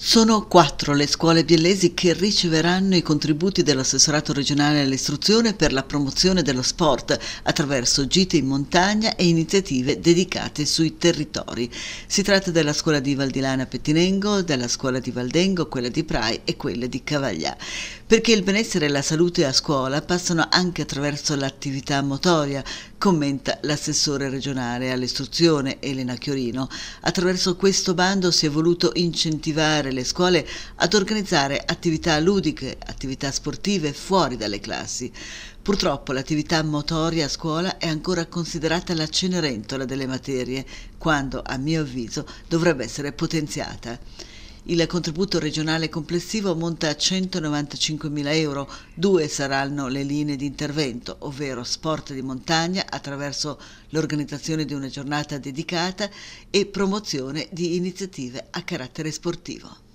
Sono quattro le scuole biellesi che riceveranno i contributi dell'assessorato regionale all'istruzione per la promozione dello sport attraverso gite in montagna e iniziative dedicate sui territori. Si tratta della scuola di Valdilana Pettinengo, della scuola di Valdengo, quella di Prai e quella di Cavaglià. Perché il benessere e la salute a scuola passano anche attraverso l'attività motoria, commenta l'assessore regionale all'istruzione Elena Chiorino. Attraverso questo bando si è voluto incentivare aiutare le scuole ad organizzare attività ludiche, attività sportive fuori dalle classi. Purtroppo l'attività motoria a scuola è ancora considerata la cenerentola delle materie, quando, a mio avviso, dovrebbe essere potenziata. Il contributo regionale complessivo monta a 195.000 euro. Due saranno le linee di intervento, ovvero sport di montagna attraverso l'organizzazione di una giornata dedicata e promozione di iniziative a carattere sportivo.